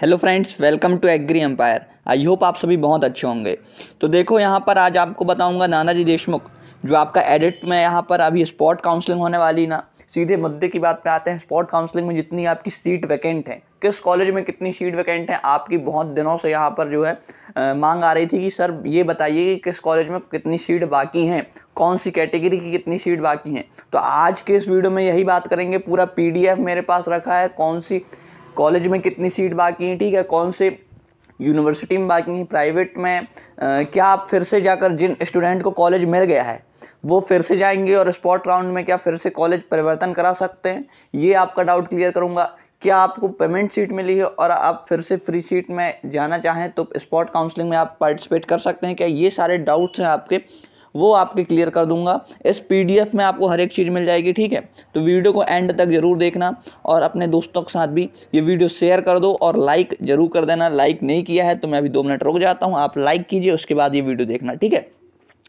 hello friends welcome to agri empire I hope आप सभी बहुत अच्छे होंगे तो देखो यहाँ पर आज आपको बताऊंगा नानाजी देशमुख जो आपका एडिट में यहाँ पर अभी स्पॉट काउंसलिंग होने वाली ना सीधे मुद्दे की बात पे आते हैं स्पॉट काउंसलिंग में जितनी आपकी सीट वैकेंट है किस कॉलेज में कितनी सीट वैकेंट है आपकी बहुत दिनों से यहाँ पर जो है आ, मांग आ रही थी कि सर ये बताइए कि किस कॉलेज में कितनी सीट बाकी हैं कौन सी कैटेगरी की कितनी सीट बाकी हैं तो आज के इस वीडियो में यही बात करेंगे पूरा पीडीएफ मेरे पास रखा है कौन सी कॉलेज में कितनी सीट बाकी हैं ठीक है कौन से यूनिवर्सिटी में बाकी हैं प्राइवेट में आ, क्या आप फिर से जाकर जिन स्टूडेंट को कॉलेज मिल गया है वो फिर से जाएंगे और स्पॉट राउंड में क्या फिर से कॉलेज परिवर्तन करा सकते हैं ये आपका डाउट क्लियर करूंगा क्या आपको पेमेंट सीट मिली है और आप फिर से फ्री सीट में जाना चाहें तो स्पॉट काउंसलिंग में आप पार्टिसिपेट कर सकते हैं क्या ये सारे डाउट्स हैं आपके वो आपके क्लियर कर दूंगा इस पीडीएफ में आपको हर एक चीज़ मिल जाएगी ठीक है तो वीडियो को एंड तक ज़रूर देखना और अपने दोस्तों के साथ भी ये वीडियो शेयर कर दो और लाइक ज़रूर कर देना लाइक नहीं किया है तो मैं अभी दो मिनट रुक जाता हूँ आप लाइक कीजिए उसके बाद ये वीडियो देखना ठीक है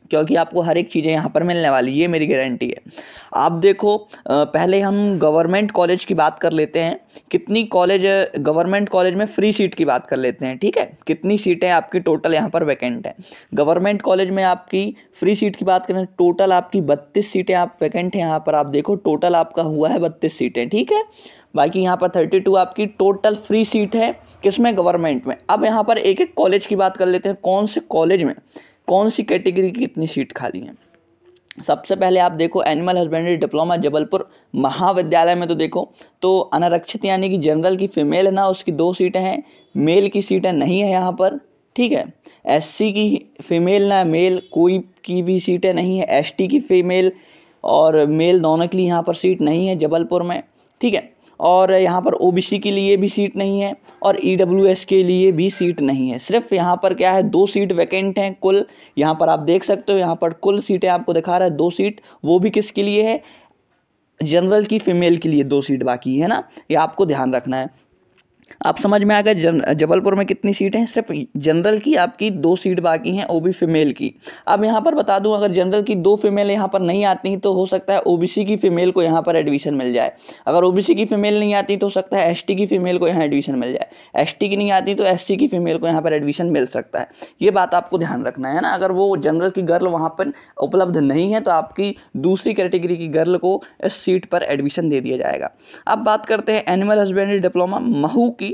क्योंकि आपको हर एक चीज़ें यहाँ पर मिलने वाली ये मेरी गारंटी है आप देखो पहले हम गवर्नमेंट कॉलेज की बात कर लेते हैं कितनी कॉलेज गवर्नमेंट कॉलेज में फ्री सीट की बात कर लेते हैं ठीक है कितनी सीटें आपकी टोटल यहाँ पर वैकेंट हैं गवर्नमेंट कॉलेज में आपकी फ्री सीट की बात करें टोटल आपकी बत्तीस सीटें आप वैकेंट हैं यहाँ पर आप देखो टोटल आपका हुआ है बत्तीस सीटें ठीक है बाकी यहाँ पर थर्टी टू आपकी टोटल फ्री सीट है किसमें गवर्नमेंट में अब यहाँ पर एक एक कॉलेज की बात कर लेते हैं कौन से कॉलेज में कौन सी कैटेगरी की कितनी सीट खाली है सबसे पहले आप देखो एनिमल हस्बेंड्री डिप्लोमा जबलपुर महाविद्यालय में तो देखो तो अनारक्षित यानी कि जनरल की फीमेल है ना उसकी दो सीटें हैं मेल की सीटें नहीं है यहाँ पर ठीक है एससी की फीमेल ना मेल कोई की भी सीटें नहीं है एसटी की फीमेल और मेल दोनों के लिए यहाँ पर सीट नहीं है जबलपुर में ठीक है और यहाँ पर ओ के लिए भी सीट नहीं है और ई e के लिए भी सीट नहीं है सिर्फ यहाँ पर क्या है दो सीट वैकेंट हैं कुल यहाँ पर आप देख सकते हो यहाँ पर कुल सीटें आपको दिखा रहा है दो सीट वो भी किसके लिए है जनरल की फीमेल के लिए दो सीट बाकी है ना ये आपको ध्यान रखना है आप समझ में आ गया जबलपुर में कितनी सीट हैं सिर्फ जनरल की आपकी दो सीट बाकी हैं ओबी फीमेल की अब यहाँ पर बता दूं अगर जनरल की दो फीमेल यहाँ पर नहीं आती तो हो सकता है ओबीसी की फीमेल को यहाँ पर एडमिशन मिल जाए अगर ओबीसी की फीमेल नहीं आती तो हो सकता है एस की फीमेल को यहाँ एडमिशन मिल जाए एस की नहीं आती तो एस की फीमेल को यहाँ पर एडमिशन मिल सकता है ये बात आपको ध्यान रखना है ना अगर वो जनरल की गर्ल वहाँ पर उपलब्ध नहीं है तो आपकी दूसरी कैटेगरी की गर्ल को इस सीट पर एडमिशन दे दिया जाएगा अब बात करते हैं एनिमल हस्बेंड्री डिप्लोमा महू की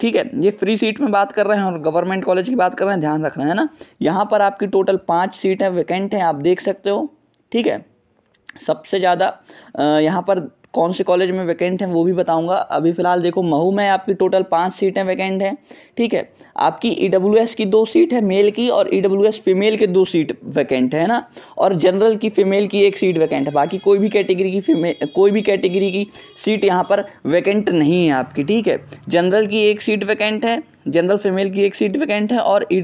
ठीक है ये फ्री सीट में बात कर रहे हैं और गवर्नमेंट कॉलेज की बात कर रहे हैं ध्यान रखना है ना यहाँ पर आपकी टोटल पाँच सीट है वैकेंट हैं आप देख सकते हो ठीक है सबसे ज़्यादा यहाँ पर कौन से कॉलेज में वैकेंट हैं वो भी बताऊंगा अभी फ़िलहाल देखो महू में आपकी टोटल पाँच सीटें वैकेंट हैं ठीक है आपकी ई e की दो सीट है मेल की और ई e फीमेल के दो सीट वैकेंट है ना और जनरल की फीमेल की एक सीट वैकेंट है बाकी कोई भी कैटेगरी की फीमेल कोई भी कैटेगरी की सीट यहाँ पर वैकेंट नहीं है आपकी ठीक है जनरल की एक सीट वैकेंट है जनरल फीमेल की एक सीट वैकेंट है और ई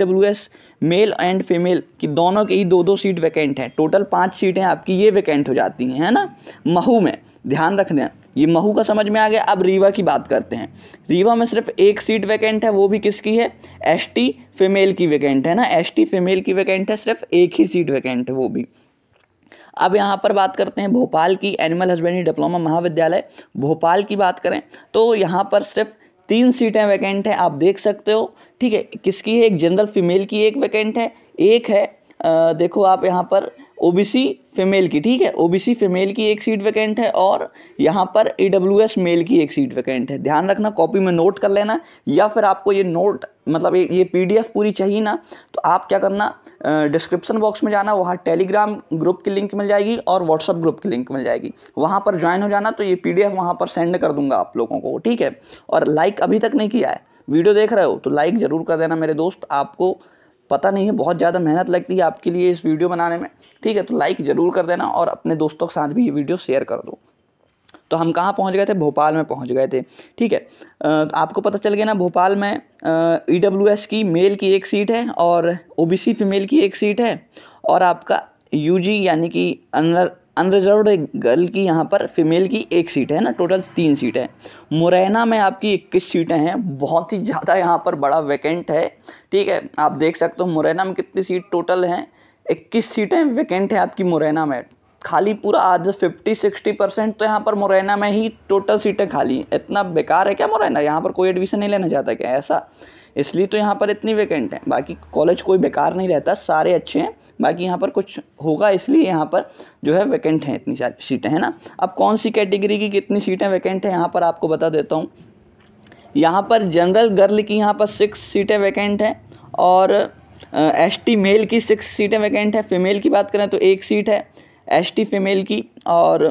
मेल एंड फीमेल की दोनों की दो दो सीट वैकेंट है टोटल पाँच सीटें आपकी ये वैकेंट हो जाती हैं है ना महू में ध्यान रखना ये महू का समझ में आ गया अब रीवा की बात करते हैं रीवा में सिर्फ एक सीट वैकेंट है वो भी किसकी है एसटी फीमेल की वैकेंट है ना एसटी फीमेल की वैकेंट है सिर्फ एक ही सीट वैकेंट है वो भी अब यहाँ पर बात करते हैं भोपाल की एनिमल हस्बेंड्री डिप्लोमा महाविद्यालय भोपाल की बात करें तो यहाँ पर सिर्फ तीन सीटें वैकेंट हैं आप देख सकते हो ठीक है किसकी है एक जनरल फीमेल की एक वैकेंट है एक है आ, देखो आप यहाँ पर ओबीसी फीमेल की ठीक है ओबीसी फीमेल की एक सीट वैकेंट है और यहाँ पर ईडब्ल्यूएस मेल की एक सीट वैकेंट है ध्यान रखना कॉपी में नोट कर लेना या फिर आपको ये नोट मतलब ये पीडीएफ पूरी चाहिए ना तो आप क्या करना डिस्क्रिप्शन बॉक्स में जाना वहाँ टेलीग्राम ग्रुप की लिंक मिल जाएगी और व्हाट्सअप ग्रुप की लिंक मिल जाएगी वहाँ पर ज्वाइन हो जाना तो ये पीडीएफ वहाँ पर सेंड कर दूंगा आप लोगों को ठीक है और लाइक अभी तक नहीं किया है वीडियो देख रहे हो तो लाइक ज़रूर कर देना मेरे दोस्त आपको पता नहीं है बहुत ज़्यादा मेहनत लगती है आपके लिए इस वीडियो बनाने में ठीक है तो लाइक ज़रूर कर देना और अपने दोस्तों के साथ भी ये वीडियो शेयर कर दो तो हम कहाँ पहुँच गए थे भोपाल में पहुँच गए थे ठीक है आपको पता चल गया ना भोपाल में ई डब्ल्यू एस की मेल की एक सीट है और ओ बी सी फीमेल की एक सीट है और आपका यू जी यानी कि अंडर अनरिजर्व गर्ल की यहाँ पर फीमेल की एक सीट है ना टोटल तीन सीट है मुरैना में आपकी इक्कीस सीटें हैं बहुत ही ज़्यादा यहाँ पर बड़ा वैकेंट है ठीक है आप देख सकते हो मुरैना में कितनी सीट टोटल हैं इक्कीस सीटें वैकेंट है आपकी मुरैना में खाली पूरा आज फिफ्टी सिक्सटी परसेंट तो यहाँ पर मुरैना में ही टोटल सीटें खाली हैं इतना बेकार है क्या मुरैना यहाँ पर कोई एडमिशन नहीं लेना चाहता क्या ऐसा इसलिए तो यहाँ पर इतनी वैकेंट है बाकी कॉलेज कोई बेकार नहीं रहता सारे अच्छे हैं बाकी यहाँ पर कुछ होगा इसलिए यहाँ पर जो है वैकेंट हैं इतनी सारी सीटें हैं ना अब कौन सी कैटेगरी की कितनी सीटें वैकेंट हैं यहाँ पर आपको बता देता हूँ यहाँ पर जनरल गर्ल की यहाँ पर सिक्स सीटें वैकेंट हैं और एस टी मेल की सिक्स सीटें वैकेंट है फीमेल की बात करें तो एक सीट है एस टी फीमेल की और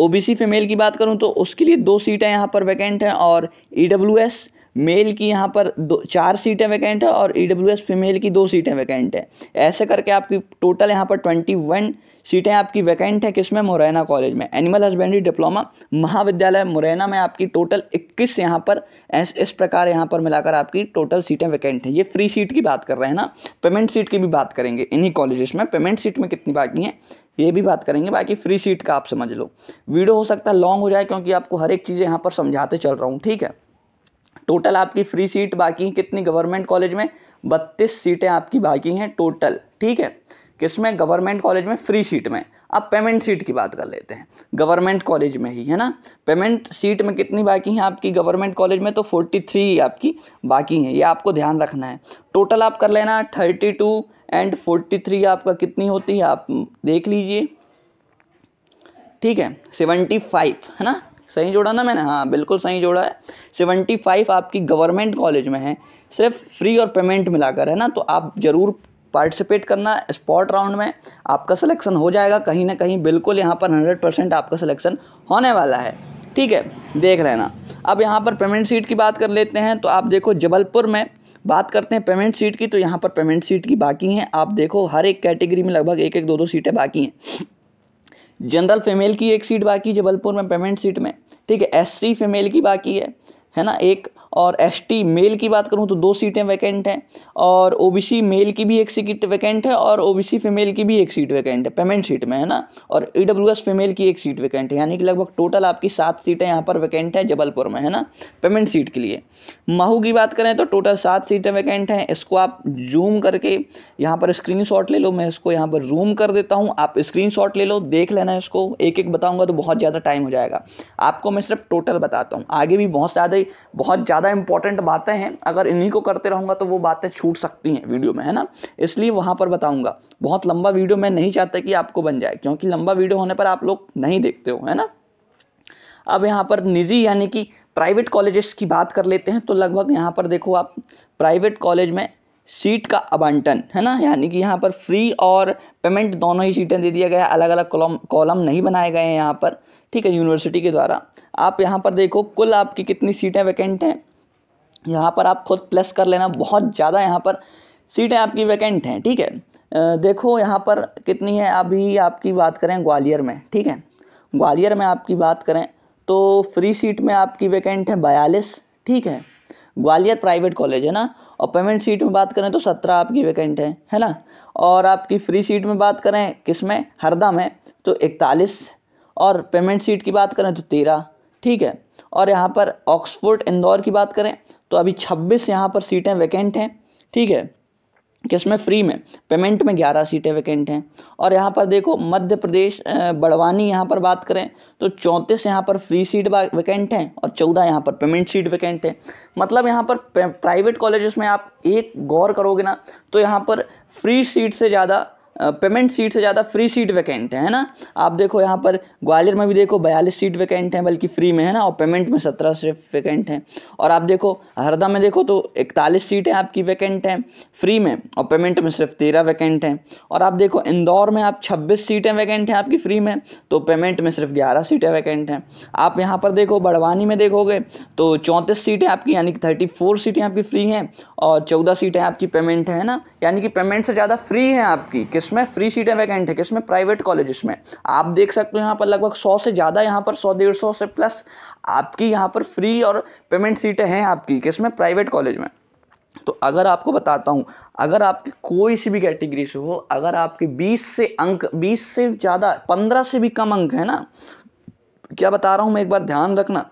ओ बी सी फीमेल की बात करूं तो उसके लिए दो सीटें यहाँ पर वैकेंट हैं और ई डब्ल्यू एस मेल की यहाँ पर दो चार सीटें वैकेंट है और ई e फीमेल की दो सीटें वैकेंट है ऐसे करके आपकी टोटल यहाँ पर ट्वेंटी वन सीटें आपकी वैकेंट है किसमें मुरैना कॉलेज में एनिमल हस्बेंड्री डिप्लोमा महाविद्यालय मुरैना में आपकी टोटल 21 यहाँ पर इस, इस प्रकार यहाँ पर मिलाकर आपकी टोटल सीटें वैकेंट है ये फ्री सीट की बात कर रहे हैं ना पेमेंट सीट की भी बात करेंगे इन्हीं कॉलेजेस में पेमेंट सीट में कितनी बाकी हैं ये भी बात करेंगे बाकी फ्री सीट का आप समझ लो वीडियो हो सकता है लॉन्ग हो जाए क्योंकि आपको हर एक चीज़ यहाँ पर समझाते चल रहा हूँ ठीक है टोटल आपकी फ्री सीट बाकी है कितनी गवर्नमेंट कॉलेज में बत्तीस सीटें आपकी बाकी हैं टोटल ठीक है किसमें गवर्नमेंट कॉलेज में फ्री सीट में अब पेमेंट सीट की बात कर लेते हैं गवर्नमेंट कॉलेज में ही है ना पेमेंट सीट में कितनी बाकी हैं आपकी गवर्नमेंट कॉलेज में तो 43 आपकी बाकी हैं ये आपको ध्यान रखना है टोटल आप कर लेना 32 एंड 43 आपका कितनी होती है आप देख लीजिए ठीक है फाइव है ना सही जोड़ा ना मैंने हाँ बिल्कुल सही जोड़ा है सेवेंटी फाइव आपकी गवर्नमेंट कॉलेज में है सिर्फ फ्री और पेमेंट मिलाकर है ना तो आप ज़रूर पार्टिसिपेट करना स्पॉट राउंड में आपका सिलेक्शन हो जाएगा कहीं ना कहीं बिल्कुल यहाँ पर हंड्रेड परसेंट आपका सिलेक्शन होने वाला है ठीक है देख लेना अब यहाँ पर पेमेंट सीट की बात कर लेते हैं तो आप देखो जबलपुर में बात करते हैं पेमेंट सीट की तो यहाँ पर पेमेंट सीट की बाकी हैं आप देखो हर एक कैटेगरी में लगभग एक एक दो दो सीटें बाकी हैं जनरल फीमेल की एक सीट बाकी जबलपुर में पेमेंट सीट में ठीक है एससी फीमेल की बाकी है है ना एक और एसटी मेल की बात करूँ तो दो सीटें वैकेंट हैं और ओबीसी मेल की भी एक सीट वैकेंट है और ओबीसी फीमेल की भी एक सीट वैकेंट है पेमेंट सीट में है ना और ईडब्ल्यूएस e फीमेल की एक सीट वैकेंट है यानी कि लगभग टोटल आपकी सात सीटें यहाँ पर वैकेंट है जबलपुर में है ना पेमेंट सीट के लिए माहू की बात करें तो टोटल सात सीटें वैकेंट हैं इसको आप जूम करके यहाँ पर स्क्रीन ले लो मैं इसको यहाँ पर जूम कर देता हूँ आप स्क्रीन ले लो देख लेना इसको एक एक बताऊँगा तो बहुत ज़्यादा टाइम हो जाएगा आपको मैं सिर्फ टोटल बताता हूँ आगे भी बहुत ज़्यादा बहुत ज़्यादा ज़्यादा इंपॉर्टेंट बातें हैं अगर इन्हीं को करते रहूँगा तो वो बातें छूट सकती हैं वीडियो में है ना इसलिए वहाँ पर बताऊँगा बहुत लंबा वीडियो मैं नहीं चाहता कि आपको बन जाए क्योंकि लंबा वीडियो होने पर आप लोग नहीं देखते हो है ना अब यहाँ पर निजी यानी कि प्राइवेट कॉलेजेस की बात कर लेते हैं तो लगभग यहाँ पर देखो आप प्राइवेट कॉलेज में सीट का आवंटन है ना यानी कि यहाँ पर फ्री और पेमेंट दोनों ही सीटें दे दिया गया अलग अलग कॉलम कॉलम नहीं बनाए गए हैं यहाँ पर ठीक है यूनिवर्सिटी के द्वारा आप यहाँ पर देखो कुल आपकी कितनी सीटें वैकेंट हैं यहाँ पर आप खुद प्लस कर लेना बहुत ज़्यादा यहाँ पर सीटें आपकी वैकेंट हैं ठीक है देखो यहाँ पर कितनी है अभी आपकी बात करें ग्वालियर में ठीक है ग्वालियर में आपकी बात करें तो फ्री सीट में आपकी वैकेंट है बयालीस ठीक है ग्वालियर प्राइवेट कॉलेज है ना और पेमेंट सीट में बात करें तो सत्रह आपकी वैकेंट है है ना और आपकी फ्री सीट में बात करें किस में हरदा में तो इकतालीस और पेमेंट सीट की बात करें तो तेरह ठीक है और यहाँ पर ऑक्सफोर्ड इंदौर की बात करें तो अभी 26 यहाँ पर सीटें वैकेंट हैं ठीक है किसमें फ्री में पेमेंट में 11 सीटें वैकेंट हैं और यहाँ पर देखो मध्य प्रदेश बड़वानी यहाँ पर बात करें तो चौंतीस यहाँ पर फ्री सीट वैकेंट हैं और चौदह यहाँ पर पेमेंट सीट वैकेंट है मतलब यहाँ पर प्राइवेट कॉलेजेस में आप एक गौर करोगे ना तो यहाँ पर फ्री सीट से ज़्यादा पेमेंट सीट से ज़्यादा फ्री सीट वैकेंट है, ना आप देखो यहाँ पर ग्वालियर में भी देखो बयालीस सीट वैकेंट है बल्कि फ्री में है ना और पेमेंट में सत्रह सिर्फ वैकेंट है और आप देखो हरदा में देखो तो इकतालीस सीटें आपकी वैकेंट हैं फ्री में और पेमेंट में सिर्फ तेरह वैकेंट हैं और आप देखो इंदौर में आप छब्बीस सीटें वैकेंट हैं आपकी फ्री में तो पेमेंट में सिर्फ ग्यारह सीटें वैकेंट हैं आप यहाँ पर देखो बड़वानी में देखोगे तो चौंतीस सीटें आपकी यानी कि थर्टी फोर सीटें आपकी फ्री हैं और चौदह सीटें आपकी पेमेंट है ना यानी कि पेमेंट से ज़्यादा फ्री हैं आपकी किस किसमें फ्री सीटें वैकेंट है किसमें प्राइवेट कॉलेज में आप देख सकते हो यहाँ पर लगभग सौ से ज़्यादा यहाँ पर सौ डेढ़ सौ से प्लस आपकी यहाँ पर फ्री और पेमेंट सीटें हैं आपकी किसमें प्राइवेट कॉलेज में तो अगर आपको बताता हूँ अगर आपकी कोई सी भी कैटेगरी से हो अगर आपके 20 से अंक 20 से ज़्यादा 15 से भी कम अंक है ना क्या बता रहा हूँ मैं एक बार ध्यान रखना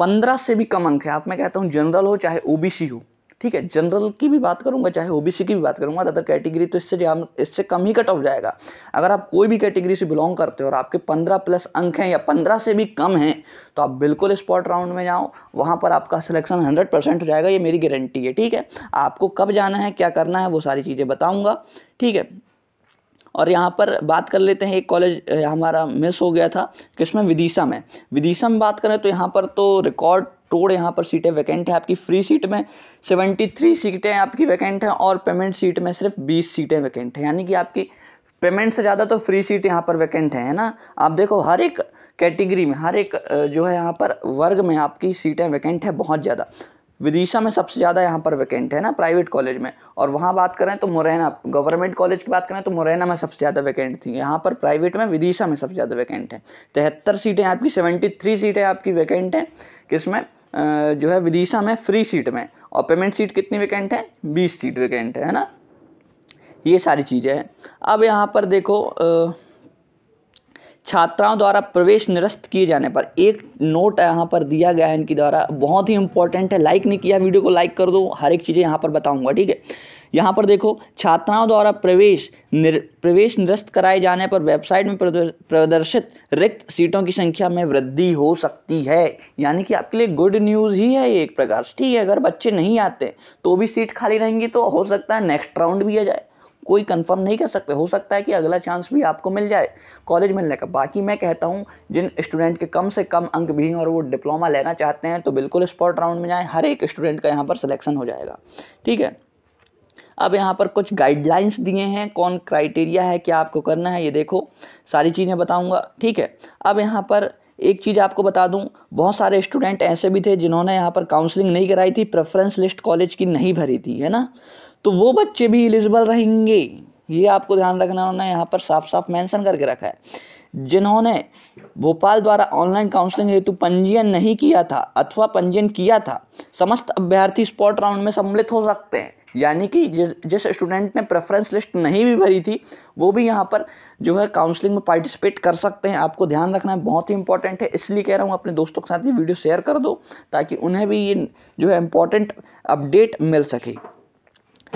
15 से भी कम अंक है आप मैं कहता हूँ जनरल हो चाहे ओबीसी हो ठीक है जनरल की भी बात करूंगा चाहे ओबीसी की भी बात करूंगा अदर कैटेगरी तो इससे इससे कम ही कट ऑफ जाएगा अगर आप कोई भी कैटेगरी से बिलोंग करते हो और आपके पंद्रह प्लस अंक हैं या पंद्रह से भी कम हैं तो आप बिल्कुल स्पॉट राउंड में जाओ वहां पर आपका सिलेक्शन हंड्रेड परसेंट हो जाएगा ये मेरी गारंटी है ठीक है आपको कब जाना है क्या करना है वो सारी चीज़ें बताऊंगा ठीक है और यहाँ पर बात कर लेते हैं एक कॉलेज हमारा मिस हो गया था किसमें विदिशा में विदिशा में बात करें तो यहाँ पर तो रिकॉर्ड तोड़ यहाँ पर सीटें वैकेंट है आपकी फ्री सीट में 73 सीटें आपकी वैकेंट हैं और पेमेंट सीट में सिर्फ 20 सीटें वैकेंट हैं यानी कि आपकी पेमेंट से ज़्यादा तो फ्री सीट यहाँ पर वैकेंट है ना आप देखो हर एक कैटेगरी में हर एक जो है यहाँ पर वर्ग में आपकी सीटें वैकेंट है बहुत ज़्यादा विदिशा में सबसे ज़्यादा यहाँ पर वैकेंट है ना प्राइवेट कॉलेज में और वहाँ बात करें तो मुरैना गवर्नमेंट कॉलेज की बात करें तो मुरैना में सबसे ज़्यादा वैकेंट थी यहाँ पर प्राइवेट में विदिशा में सबसे ज़्यादा वैकेंट है तिहत्तर सीटें आपकी सेवेंटी थ्री सीटें आपकी वैकेंट हैं किसमें जो है विदिशा में फ्री सीट में और पेमेंट सीट कितनी वैकेंट है बीस सीट वैकेंट है ना ये सारी चीज़ें हैं अब यहाँ पर देखो आ, छात्राओं द्वारा प्रवेश निरस्त किए जाने पर एक नोट यहाँ पर दिया गया है इनकी द्वारा बहुत ही इंपॉर्टेंट है लाइक नहीं किया वीडियो को लाइक कर दो हर एक चीज़ें यहाँ पर बताऊँगा ठीक है यहाँ पर देखो छात्राओं द्वारा प्रवेश निर, प्रवेश निरस्त कराए जाने पर वेबसाइट में प्रदर्शित रिक्त सीटों की संख्या में वृद्धि हो सकती है यानी कि आपके लिए गुड न्यूज़ ही है एक प्रकार से ठीक है अगर बच्चे नहीं आते तो भी सीट खाली रहेंगी तो हो सकता है नेक्स्ट राउंड भी आ जाए कोई कंफर्म नहीं कर सकते हो सकता है कि अगला चांस भी आपको मिल जाए कॉलेज मिलने का बाकी मैं कहता हूँ जिन स्टूडेंट के कम से कम अंक भी हैं और वो डिप्लोमा लेना चाहते हैं तो बिल्कुल स्पॉट राउंड में जाएँ हर एक स्टूडेंट का यहाँ पर सिलेक्शन हो जाएगा ठीक है अब यहाँ पर कुछ गाइडलाइंस दिए हैं कौन क्राइटेरिया है क्या आपको करना है ये देखो सारी चीज़ें बताऊँगा ठीक है अब यहाँ पर एक चीज़ आपको बता दूं बहुत सारे स्टूडेंट ऐसे भी थे जिन्होंने यहाँ पर काउंसलिंग नहीं कराई थी प्रेफरेंस लिस्ट कॉलेज की नहीं भरी थी है ना तो वो बच्चे भी एलिजिबल रहेंगे ये आपको ध्यान रखना उन्होंने यहाँ पर साफ साफ मेंशन करके रखा है जिन्होंने भोपाल द्वारा ऑनलाइन काउंसलिंग हेतु पंजीयन नहीं किया था अथवा पंजीयन किया था समस्त अभ्यर्थी स्पॉट राउंड में सम्मिलित हो सकते हैं यानी कि जिस स्टूडेंट ने प्रेफरेंस लिस्ट नहीं भी भरी थी वो भी यहाँ पर जो है काउंसलिंग में पार्टिसिपेट कर सकते हैं आपको ध्यान रखना है बहुत ही इंपॉर्टेंट है इसलिए कह रहा हूँ अपने दोस्तों के साथ ये वीडियो शेयर कर दो ताकि उन्हें भी ये जो है इम्पोर्टेंट अपडेट मिल सके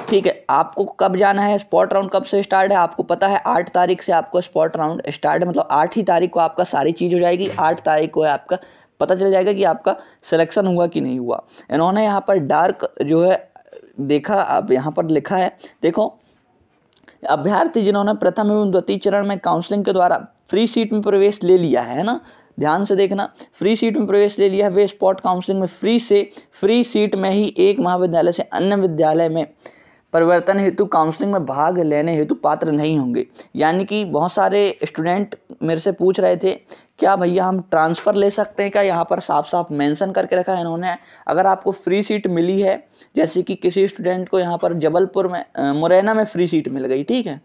ठीक है आपको कब जाना है स्पॉट राउंड कब से स्टार्ट है आपको पता है आठ तारीख से आपको स्पॉट राउंड स्टार्ट है मतलब आठ ही तारीख को आपका सारी चीज़ हो जाएगी आठ तारीख को है आपका पता चल जाएगा कि आपका सिलेक्शन हुआ कि नहीं हुआ इन्होंने यहाँ पर डार्क जो है देखा अब यहाँ पर लिखा है देखो अभ्यर्थी जिन्होंने प्रथम एवं द्वितीय चरण में काउंसलिंग के द्वारा फ्री सीट में प्रवेश ले लिया है ना ध्यान से देखना फ्री सीट में प्रवेश ले लिया है वे स्पॉट काउंसलिंग में फ्री से फ्री सीट में ही एक महाविद्यालय से अन्य विद्यालय में परिवर्तन हेतु काउंसलिंग में भाग लेने हेतु पात्र नहीं होंगे यानी कि बहुत सारे स्टूडेंट मेरे से पूछ रहे थे क्या भैया हम ट्रांसफ़र ले सकते हैं क्या यहाँ पर साफ साफ मेंशन करके रखा है इन्होंने अगर आपको फ्री सीट मिली है जैसे कि किसी स्टूडेंट को यहाँ पर जबलपुर में मुरैना में फ्री सीट मिल गई ठीक है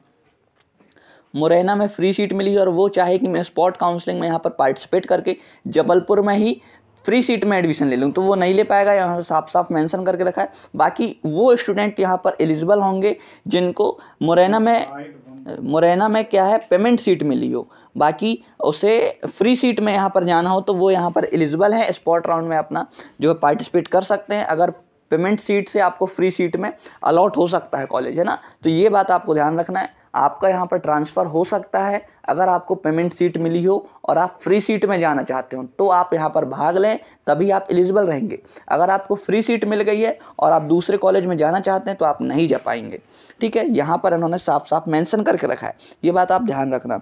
मुरैना में फ्री सीट मिली और वो चाहे कि मैं स्पॉट काउंसलिंग में यहाँ पर पार्टिसिपेट करके जबलपुर में ही फ्री सीट में एडमिशन ले लूँ तो वो नहीं ले पाएगा यहाँ साफ साफ मेंशन करके रखा है बाकी वो स्टूडेंट यहाँ पर एलिजिबल होंगे जिनको मुरैना में मुरैना में क्या है पेमेंट सीट मिली हो बाकी उसे फ्री सीट में यहाँ पर जाना हो तो वो यहाँ पर एलिजिबल है स्पॉट राउंड में अपना जो है पार्टिसिपेट कर सकते हैं अगर पेमेंट सीट से आपको फ्री सीट में अलॉट हो सकता है कॉलेज है ना तो ये बात आपको ध्यान रखना है आपका यहाँ पर ट्रांसफ़र हो सकता है अगर आपको पेमेंट सीट मिली हो और आप फ्री सीट में जाना चाहते हो तो आप यहाँ पर भाग लें तभी आप एलिजिबल रहेंगे अगर आपको फ्री सीट मिल गई है और आप दूसरे कॉलेज में जाना चाहते हैं तो आप नहीं जा पाएंगे ठीक है यहाँ पर इन्होंने साफ साफ मैंसन करके रखा है ये बात आप ध्यान रखना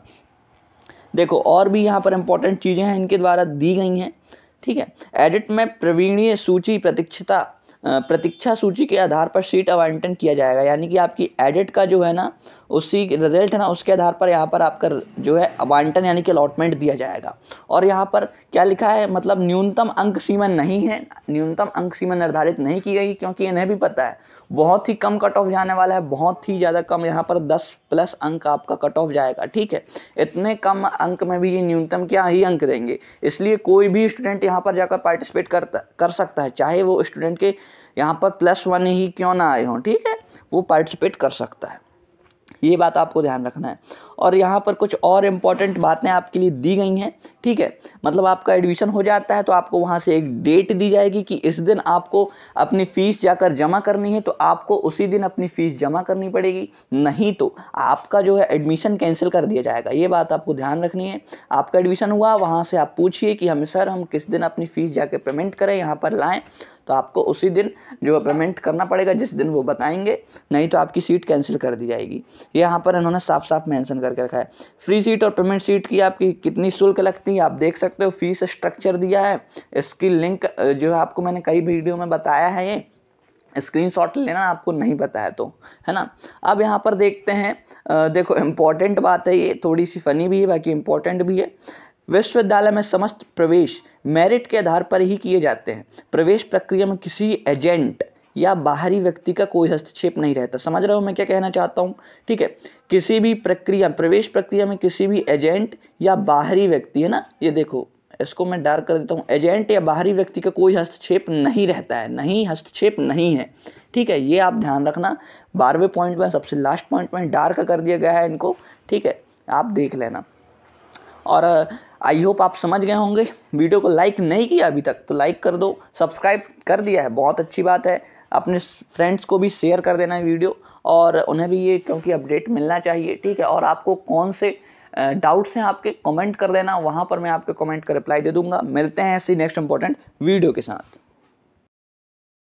देखो और भी यहाँ पर इंपॉर्टेंट चीज़ें हैं इनके द्वारा दी गई हैं ठीक है एडिट में प्रवीणीय सूची प्रतीक्षता प्रतीक्षा सूची के आधार पर सीट आवंटन किया जाएगा यानी कि आपकी एडिट का जो है ना उसी रिजल्ट है ना उसके आधार पर यहाँ पर आपका जो है आवंटन यानी कि अलॉटमेंट दिया जाएगा और यहाँ पर क्या लिखा है मतलब न्यूनतम अंक सीमा नहीं है न्यूनतम अंक सीमा निर्धारित नहीं की गई क्योंकि इन्हें भी पता है बहुत ही कम कट ऑफ जाने वाला है बहुत ही ज़्यादा कम यहाँ पर दस प्लस अंक आपका कट ऑफ जाएगा ठीक है इतने कम अंक में भी ये न्यूनतम क्या ही अंक देंगे इसलिए कोई भी स्टूडेंट यहाँ पर जाकर पार्टिसिपेट करता कर सकता है चाहे वो स्टूडेंट के यहाँ पर प्लस वन ही क्यों ना आए हों ठीक है वो पार्टिसिपेट कर सकता है ये बात आपको ध्यान रखना है और यहाँ पर कुछ और इम्पॉर्टेंट बातें आपके लिए दी गई हैं ठीक है मतलब आपका एडमिशन हो जाता है तो आपको वहाँ से एक डेट दी जाएगी कि इस दिन आपको अपनी फ़ीस जाकर जमा करनी है तो आपको उसी दिन अपनी फ़ीस जमा करनी पड़ेगी नहीं तो आपका जो है एडमिशन कैंसिल कर दिया जाएगा ये बात आपको ध्यान रखनी है आपका एडमिशन हुआ वहाँ से आप पूछिए कि हमें सर हम किस दिन अपनी फ़ीस जाकर पेमेंट करें यहाँ पर लाएँ तो आपको उसी दिन जो है पेमेंट करना पड़ेगा जिस दिन वो बताएंगे नहीं तो आपकी सीट कैंसिल कर दी जाएगी यहाँ पर इन्होंने साफ साफ मैंसन कर करके रखा है फ्री सीट और पेमेंट सीट की आपकी कितनी शुल्क लगती है आप देख सकते हो फीस स्ट्रक्चर दिया है इसकी लिंक जो है आपको मैंने कई वीडियो में बताया है ये स्क्रीनशॉट लेना आपको नहीं पता है तो है ना अब यहाँ पर देखते हैं देखो इम्पोर्टेंट बात है ये थोड़ी सी फनी भी है बाकी इम्पोर्टेंट भी है विश्वविद्यालय में समस्त प्रवेश मेरिट के आधार पर ही किए जाते हैं प्रवेश प्रक्रिया में किसी एजेंट या बाहरी व्यक्ति का कोई हस्तक्षेप नहीं रहता समझ रहे हो मैं क्या कहना चाहता हूँ ठीक है किसी भी प्रक्रिया प्रवेश प्रक्रिया में किसी भी एजेंट या बाहरी व्यक्ति है ना ये देखो इसको मैं डार्क कर देता हूँ एजेंट या बाहरी व्यक्ति का कोई हस्तक्षेप नहीं रहता है नहीं हस्तक्षेप नहीं है ठीक है ये आप ध्यान रखना बारहवें पॉइंट में सबसे लास्ट पॉइंट में डार्क कर दिया गया है इनको ठीक है आप देख लेना और आई होप आप समझ गए होंगे वीडियो को लाइक नहीं किया अभी तक तो लाइक कर दो सब्सक्राइब कर दिया है बहुत अच्छी बात है अपने फ्रेंड्स को भी शेयर कर देना वीडियो और उन्हें भी ये क्योंकि अपडेट मिलना चाहिए ठीक है और आपको कौन से डाउट्स हैं आपके कमेंट कर देना वहाँ पर मैं आपके कमेंट का रिप्लाई दे दूंगा मिलते हैं ऐसी नेक्स्ट इंपॉर्टेंट वीडियो के साथ